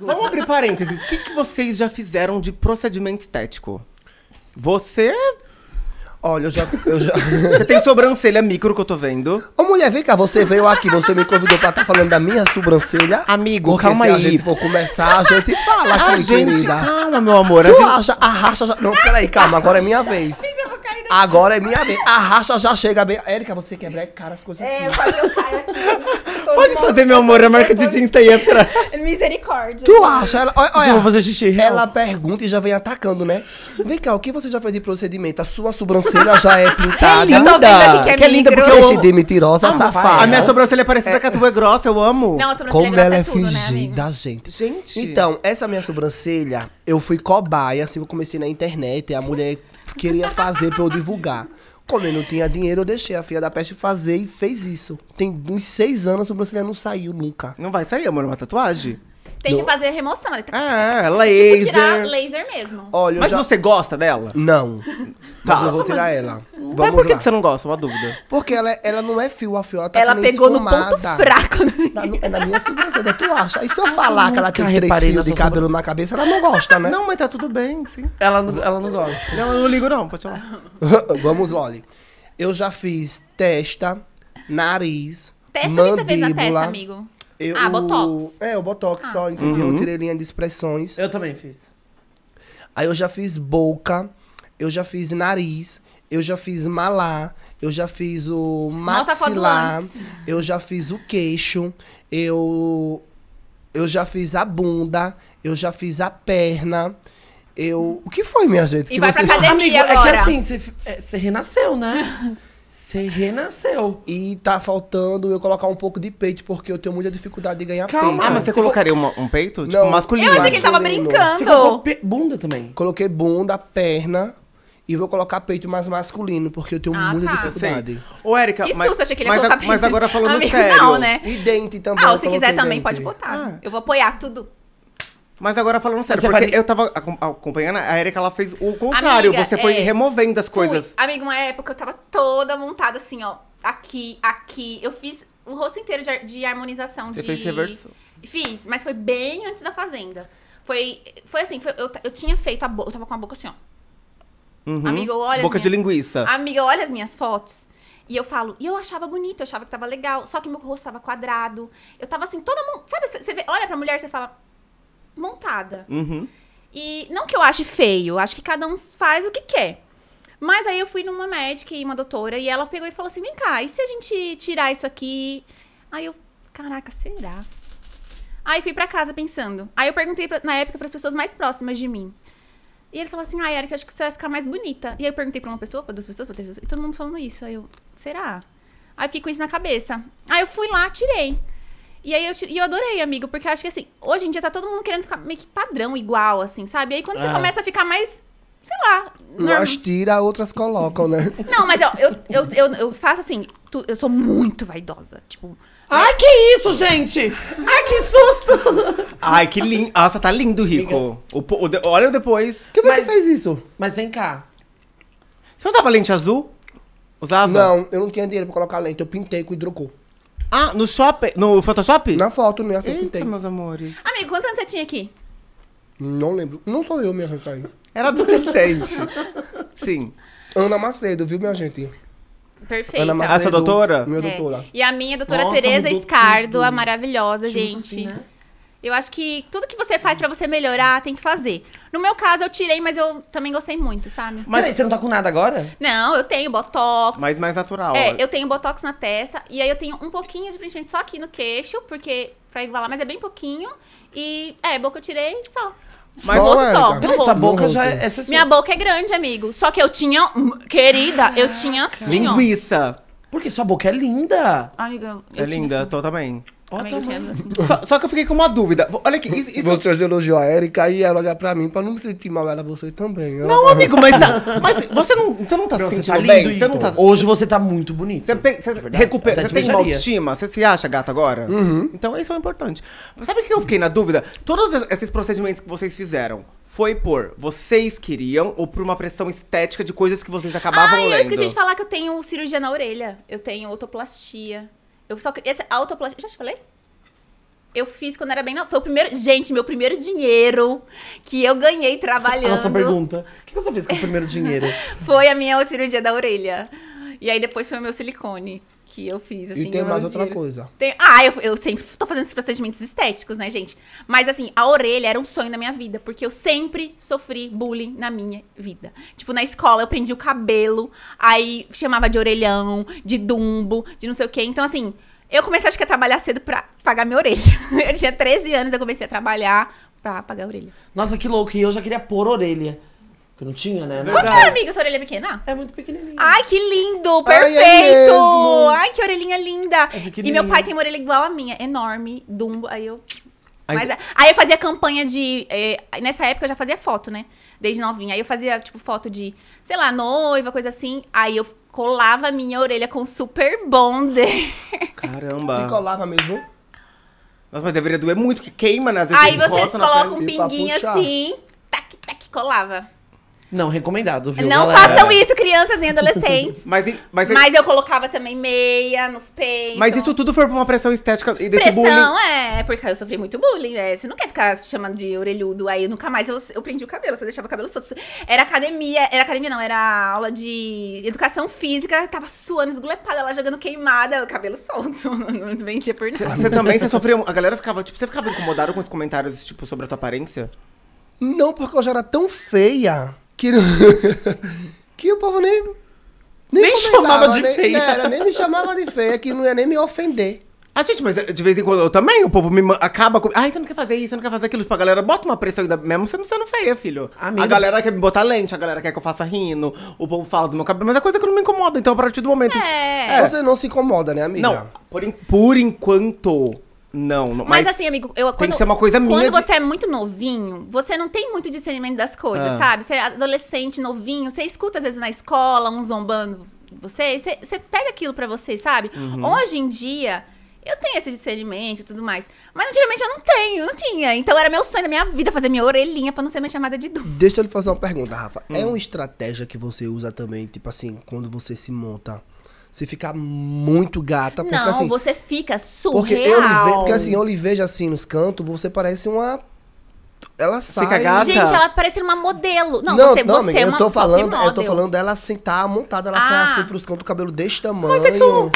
Vamos abrir parênteses. O que, que vocês já fizeram de procedimento estético? Você Olha, eu já, eu já. Você tem sobrancelha micro que eu tô vendo. Ô, mulher, vem cá, você veio aqui, você me convidou pra estar tá falando da minha sobrancelha. Amigo, Porque calma se aí. Se a gente for começar, a gente fala a gente, querida. Calma, meu amor. A tu gente... acha, arracha. Não, peraí, calma, agora é minha vez. Agora é minha vez. A racha já chega bem. Érica, você quebra é cara as coisas. É, eu falei, eu saio aqui. Pode fazer, meu amor, a é marca de tinta aí pra... Misericórdia. Tu acha? Ela, olha, olha, eu vou fazer xixi. Real. Ela pergunta e já vem atacando, né? Vem cá, o que você já fez de procedimento? A sua sobrancelha já é pintada. Que linda! Que, é que é linda, porque eu... de mentirosa, ah, safada. A minha sobrancelha é parecida é. com a tua, é grossa, eu amo. Não, a sobrancelha Como ela é, é né, fingida, né, gente. Gente. Então, essa minha sobrancelha, eu fui cobaia, assim, eu comecei na internet, a mulher queria fazer pra eu divulgar. Como eu não tinha dinheiro, eu deixei a filha da peste fazer e fez isso. Tem uns seis anos, a sobrancelha não saiu nunca. Não vai sair, amor, é uma tatuagem? Tem que fazer remoção. Né? Ela... É, laser. Tipo, tirar laser mesmo. Olha, Mas já... você gosta dela? Não. Tá. Mas eu vou tirar mas... ela. Vamos Mas por que, que você não gosta? Uma dúvida. Porque ela, é, ela não é fio a fio, ela tá Ela pegou esfumada. no ponto fraco. Na, é na minha sobrancelha, né? tu acha? E se eu falar eu que ela tem três fios de cabelo sobre... na cabeça, ela não gosta, né? Não, mas tá tudo bem, sim. Ela não, ela não gosta. Não, eu não ligo não, pode falar. Vamos, Loli. Eu já fiz testa, nariz, Testa mandíbula, que você fez na testa, amigo? Eu, ah, Botox. É, o Botox ah. só, entendeu? Uhum. Eu tirei linha de expressões. Eu também fiz. Aí eu já fiz boca, eu já fiz nariz, eu já fiz malar, eu já fiz o maxilar, eu já fiz o queixo, eu eu já fiz a bunda, eu já fiz a perna. Eu. O que foi, minha gente? E que vai vocês... pra academia Amigo, agora. É que assim, é, você renasceu, né? Você renasceu. E tá faltando eu colocar um pouco de peito, porque eu tenho muita dificuldade de ganhar Calma. peito. Ah, mas você colocaria um, um peito? Tipo, não. Tipo, masculino. Eu achei que ele tava brincando. Você colocou pe... bunda também? Coloquei bunda, perna. E vou colocar peito mais masculino, porque eu tenho ah, muita tá. dificuldade. Ô, Érica, que mas, susto, achei que ele ia colocar peito. Mas agora falando Amigo, sério. Não, né? E dente também. Ah, se quiser dente. também pode botar. Ah. Eu vou apoiar tudo. Mas agora falando sério, você porque eu tava acompanhando, a Erika ela fez o contrário. Amiga, você foi é... removendo as coisas. Fui. Amiga, uma época eu tava toda montada assim, ó. Aqui, aqui. Eu fiz um rosto inteiro de, de harmonização. Você de... fez reverso? Fiz, mas foi bem antes da Fazenda. Foi, foi assim, foi, eu, eu tinha feito a boca, eu tava com a boca assim, ó. Uhum. Amiga, olha. Boca minhas... de linguiça. Amiga, olha as minhas fotos. E eu falo, e eu achava bonito, eu achava que tava legal, só que meu rosto tava quadrado. Eu tava assim, toda mundo. Sabe, você olha pra mulher e você fala, montada. Uhum. E não que eu ache feio, acho que cada um faz o que quer. Mas aí eu fui numa médica e uma doutora e ela pegou e falou assim: vem cá, e se a gente tirar isso aqui? Aí eu, caraca, será? Aí fui para casa pensando. Aí eu perguntei pra, na época para as pessoas mais próximas de mim. E eles falaram assim: ah, Erika, acho que você vai ficar mais bonita. E aí eu perguntei pra uma pessoa, pra duas pessoas, pra três pessoas, e todo mundo falando isso. Aí eu, será? Aí eu fiquei com isso na cabeça. Aí eu fui lá, tirei. E aí eu, e eu adorei, amigo, porque eu acho que assim, hoje em dia tá todo mundo querendo ficar meio que padrão igual, assim, sabe? E aí quando você é. começa a ficar mais sei lá. Norm... Nós tira, outras colocam, né? Não, mas eu, eu, eu, eu, eu faço assim, tu, eu sou muito vaidosa. Tipo. Né? Ai, que isso, gente! Ai, que susto! Ai, que lindo. Nossa, tá lindo, Rico. O, o, de... olha depois. que foi mas... que fez isso? Mas vem cá. Você usava lente azul? Usava? Não, eu não tinha dinheiro pra colocar lente. Eu pintei com hidrocor. Ah, no shopping? No Photoshop? Na foto, né? Eita, que tem. meus amores. Amigo, quantos anos você tinha aqui? Não lembro. Não sou eu, minha gente, aí. Era adolescente. Sim. Ana Macedo, viu, minha gente? Perfeito. Ana ah, Macedo, a sua doutora? Minha é. doutora. E a minha, doutora Tereza Escardo, a maravilhosa, Jesus, gente. Assim, né? Eu acho que tudo que você faz para você melhorar, tem que fazer. No meu caso, eu tirei, mas eu também gostei muito, sabe? Mas aí, você não tá com nada agora? Não, eu tenho botox. Mas mais natural. É, eu tenho botox na testa. E aí eu tenho um pouquinho de preenchimento só aqui no queixo, porque pra igualar, mas é bem pouquinho. E é, boca eu tirei só. Mas só, é, só. Peraí, sua boca já é. Essa é Minha boca é grande, amigo. Só que eu tinha. Querida, Caraca. eu tinha assim. Linguiça. Ó. Porque sua boca é linda. Amiga, eu É linda, assim. tô também. Olha assim. só, só, que eu fiquei com uma dúvida. Olha aqui. Isso, isso... Vocês elogiou a Erika e ela olhar pra mim pra não me sentir mal, ela você também. Ela... Não, tá- amigo, mas, tá, mas você não, você não tá se tá sentindo tá bem? você não tá... Hoje você tá muito bonito. Você, pe... você é recupera, você te tem beijaria. autoestima? Você se acha gata agora? Uhum. Então isso é importante. Sabe o que eu fiquei na dúvida? Todos esses procedimentos que vocês fizeram, foi por vocês queriam ou por uma pressão estética de coisas que vocês acabavam ah, lendo? Ah, eu esqueci de falar que eu tenho cirurgia na orelha. Eu tenho otoplastia. Eu só esse autoplastia, já te falei? Eu fiz quando era bem nova. Foi o primeiro. Gente, meu primeiro dinheiro que eu ganhei trabalhando. Nossa pergunta. O que você fez com o primeiro dinheiro? foi a minha cirurgia da orelha. E aí depois foi o meu silicone que eu fiz, assim. E tem mais outra coisa. Tem... Ah, eu, eu sempre tô fazendo esses procedimentos estéticos, né, gente? Mas, assim, a orelha era um sonho da minha vida, porque eu sempre sofri bullying na minha vida. Tipo, na escola eu prendi o cabelo, aí chamava de orelhão, de dumbo, de não sei o quê. Então, assim, eu comecei, acho que, a trabalhar cedo pra pagar minha orelha. Eu tinha 13 anos, eu comecei a trabalhar pra pagar a orelha. Nossa, que louco, e eu já queria pôr orelha. Que não tinha, né? Qual que é, amiga? Sua orelha é pequena? É muito pequenininha. Ai, que lindo! Perfeito! Ai, é Ai que orelhinha linda! É e meu pai tem uma orelha igual a minha, enorme, dumbo. Aí eu. Mas, é, aí eu fazia campanha de. Eh, nessa época eu já fazia foto, né? Desde novinha. Aí eu fazia, tipo, foto de, sei lá, noiva, coisa assim. Aí eu colava a minha orelha com super bonder. Caramba! E colava mesmo? Nossa, mas deveria doer muito, que queima, né? Às vezes Aí você coloca um pinguinho assim, tac, tac, colava. Não, recomendado, viu? Não galera? façam isso, crianças e adolescentes. mas, mas, é mas, eu colocava também meia nos peitos. Mas isso tudo foi por uma pressão estética e desse pressão, bullying. Pressão, é, porque eu sofri muito bullying, né? Você não quer ficar se chamando de orelhudo. Aí nunca mais eu, eu prendi o cabelo, você deixava o cabelo solto. Era academia, era academia não, era aula de educação física. Tava suando, esgulepada, lá jogando queimada, o cabelo solto. Não mentia por nada. Você também, você sofreu, a galera ficava, tipo, você ficava incomodado com os comentários, tipo, sobre a tua aparência? Não, porque eu já era tão feia que, não... que o povo nem. Nem, nem chamava de nem, feia. Era, nem me chamava de feia, que não ia nem me ofender. Ah, gente, mas eh, de vez em quando eu também, o povo me acaba com. Ai, você não quer fazer isso, você não quer fazer aquilo. Tipo, a galera bota uma pressão ainda mesmo sendo, sendo feia, filho. Amiga... A galera quer me botar lente, a galera quer que eu faça rindo, o povo fala do meu cabelo, mas é coisa que não me incomoda, então a partir do momento. É. é. Você não se incomoda, né, amiga? Não, por, in... por enquanto. Não, não mas, mas, assim, amigo, eu, quando, tem que ser uma coisa minha. Quando de... você é muito novinho, você não tem muito discernimento das coisas, ah. sabe? Você é adolescente, novinho, você escuta às vezes na escola um zombando você, você, você pega aquilo para você, sabe? Uhum. Hoje em dia, eu tenho esse discernimento e tudo mais. Mas antigamente eu não tenho, não tinha. Então era meu sonho da minha vida fazer minha orelhinha pra não ser mais chamada de dúvida. Deixa eu lhe fazer uma pergunta, Rafa. É hum. É uma estratégia que você usa também, tipo assim, quando você se monta se ficar muito gata. Porque, não, assim, você fica surreal. Porque, eu vejo, porque assim, eu lhe vejo assim nos cantos, você parece uma ela sai. Fica gata. Gente, ela parece uma modelo. Não, não você, não, você amiga, é uma eu tô falando, Eu tô falando dela sentar montada, ela ah. sai assim pros cantos, o cabelo desse tamanho. Mas é como...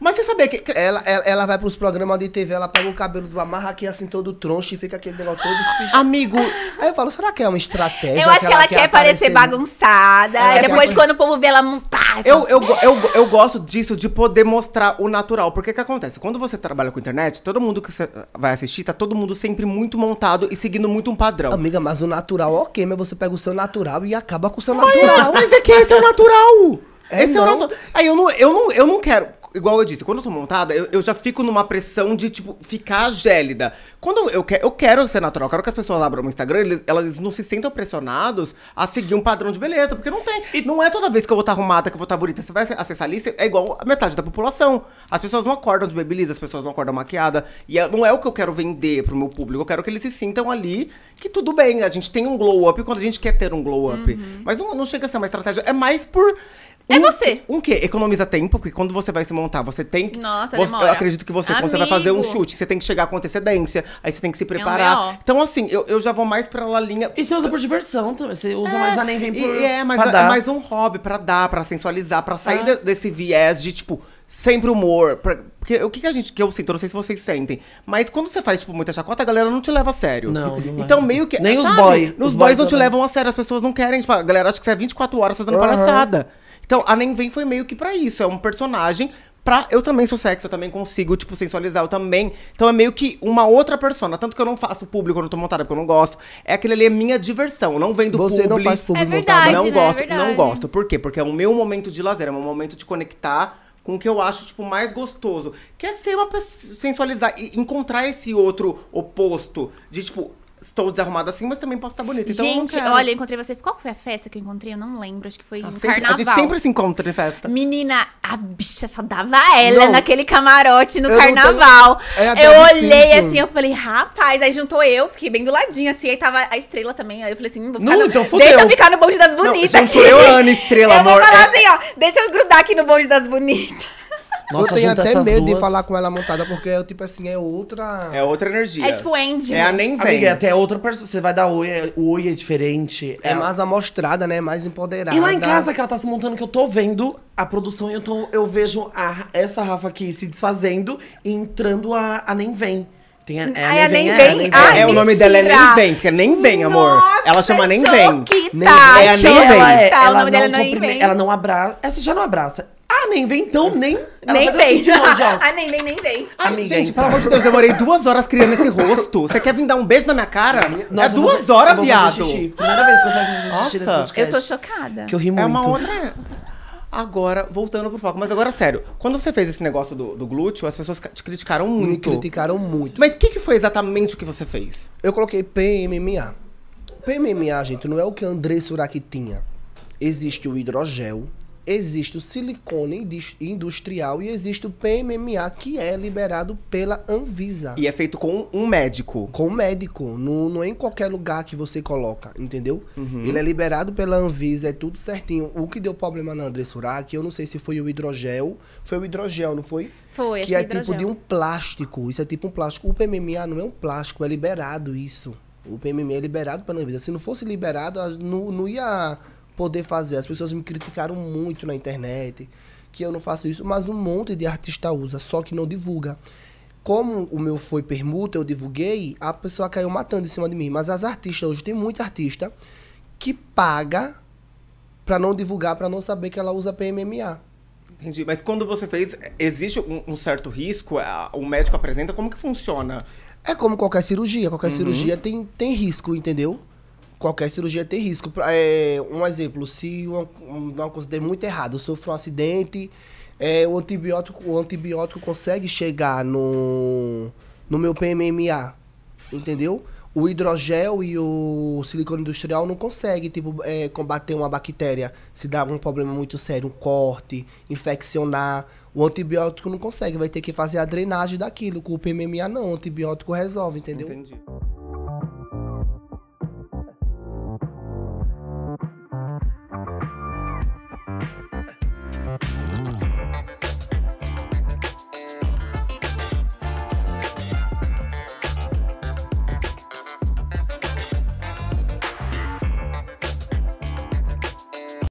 Mas você sabia que ela, ela, ela vai pros programas de TV, ela pega o cabelo do amarra aqui assim todo troncho e fica aquele negócio todo espichado. Amigo, aí eu falo, será que é uma estratégia? Eu acho que ela, ela quer, parecer bagunçada. Ela depois quer... quando o povo vê ela montar. Tá, eu, eu, né? eu, eu gosto disso, de poder mostrar o natural. Porque o que acontece? Quando você trabalha com internet, todo mundo que você vai assistir, tá todo mundo sempre muito montado e seguindo muito um padrão. Amiga, mas o natural, ok, mas você pega o seu natural e acaba com o seu natural. Mas é que esse é o natural! É, esse não. é o natural. Aí eu não, eu, não, eu não quero igual eu disse, quando eu tô montada, eu, eu já fico numa pressão de, tipo, ficar gélida. Quando eu, que, eu quero ser natural, quero que as pessoas abram o Instagram, eles, elas não se sentam pressionados a seguir um padrão de beleza, porque não tem. E não é toda vez que eu vou estar tá arrumada, que eu vou estar tá bonita. Você vai acessar a lista, é igual a metade da população. As pessoas não acordam de bebelida, as pessoas não acordam maquiada. E é, não é o que eu quero vender pro meu público, eu quero que eles se sintam ali que tudo bem, a gente tem um glow up quando a gente quer ter um glow up. Uhum. Mas não, não chega a ser uma estratégia, é mais por é um você. um quê? Economiza tempo, porque quando você vai se montar, você tem que. Nossa, você, demora. Eu acredito que você, Amigo. quando você vai fazer um chute, você tem que chegar com antecedência, aí você tem que se preparar. É um então, assim, eu, eu já vou mais pra lá linha. E você usa por diversão também. Você usa é. mais a nem vem por. E, é, mas é, é mais um hobby pra dar, pra sensualizar, pra sair ah. desse viés de, tipo, sempre humor. Pra, porque o que, que, a gente. Que eu sinto, eu não sei se vocês sentem. Mas quando você faz, tipo, muita chacota, a galera não te leva a sério. Não, não Então, é. meio que. Nem sabe, os boys. Os boys não te levam a sério. As pessoas não querem. Tipo, a galera acha que você é 24 horas fazendo uhum. palhaçada. Então, a Nem Vem foi meio que para isso. É um personagem pra. Eu também sou sexo, eu também consigo, tipo, sensualizar, eu também. Então é meio que uma outra persona. Tanto que eu não faço público, eu não tô montada porque eu não gosto. É aquele ali é minha diversão. Eu não vem do Você publi, não faz público é verdade, Não né? É gosto, é não gosto. Por quê? Porque é o meu momento de lazer, é o meu momento de conectar com o que eu acho, tipo, mais gostoso. Que é ser uma pessoa sensualizar e encontrar esse outro oposto de, tipo, estou desarrumada assim, mas também posso estar bonita. Então gente, eu olha, eu encontrei você. Qual foi a festa que eu encontrei? Eu não lembro. Acho que foi ah, um sempre, carnaval. A gente sempre se encontra em festa. Menina, a bicha só dava ela não, naquele camarote no carnaval. Tenho... É, eu olhei assim, eu falei, rapaz. Aí juntou eu, fiquei bem do ladinho assim. Aí tava a estrela também. Aí eu falei assim, não, no... então fudeu. deixa eu ficar no bonde das bonitas. Não, juntou eu, Ana, estrela, amor. Eu vou falar é... assim, ó, deixa eu grudar aqui no bonde das bonitas. Nossa, eu tenho até medo duas... de falar com ela montada, porque é tipo assim, é outra. É outra energia. É tipo Andy. É a né? nem vem. Amiga, até outra pessoa. Você vai dar oi, é, o oi é diferente. É, é mais amostrada, né? Mais empoderada. E lá em casa que ela tá se montando, que eu tô vendo a produção e eu, tô, eu vejo a, essa Rafa aqui se desfazendo e entrando a, a nem vem. Tem a, é, a nem vem. É, nem vem. é o nome dela é nem vem, porque é nem vem, amor. Nossa, ela chama nem vem. Nem vem. É a nem vem. Ela, é, ela, ela, não, é não ela não abraça. Essa já não abraça. Ah, nem vem, então nem. Ela nem vem. Assim, ah, nem vem, nem vem. Amiga, gente, então. pelo amor de Deus, eu demorei duas horas criando esse rosto. Você quer vir dar um beijo na minha cara? Nossa, é duas vou... horas, viado. Primeira vez que você Nossa, Eu tô chocada. Que eu ri muito. É uma outra. Agora, voltando pro foco. Mas agora, sério, quando você fez esse negócio do, do glúteo, as pessoas te criticaram muito. Me criticaram muito. Mas o que, que foi exatamente o que você fez? Eu coloquei PMMA. PMMA, gente, não é o que André Suraki tinha. Existe o hidrogel, existe o silicone industrial e existe o PMMA que é liberado pela Anvisa. E é feito com um médico. Com um médico, não, não é em qualquer lugar que você coloca, entendeu? Uhum. Ele é liberado pela Anvisa, é tudo certinho. O que deu problema na Andressura, que eu não sei se foi o hidrogel, foi o hidrogel, não foi? Foi, Que é tipo de um plástico, isso é tipo um plástico. O PMMA não é um plástico, é liberado isso. O PMMA é liberado pela Anvisa. Se não fosse liberado, não, não ia poder fazer. As pessoas me criticaram muito na internet, que eu não faço isso, mas um monte de artista usa, só que não divulga. Como o meu foi permuta, eu divulguei, a pessoa caiu matando em cima de mim. Mas as artistas, hoje tem muita artista que paga para não divulgar, para não saber que ela usa PMMA. Entendi, mas quando você fez, existe um, um certo risco? É, o médico apresenta? Como que funciona? É como qualquer cirurgia. Qualquer uhum. cirurgia tem, tem risco, entendeu? qualquer cirurgia tem risco. É, um exemplo, se uma, uma coisa der muito errado, eu um acidente, é, o, antibiótico, o antibiótico consegue chegar no, no meu PMMA, entendeu? O hidrogel e o silicone industrial não conseguem tipo, é, combater uma bactéria se dá algum problema muito sério, um corte, infeccionar. O antibiótico não consegue, vai ter que fazer a drenagem daquilo. Com o PMMA não, o antibiótico resolve, entendeu? Entendi.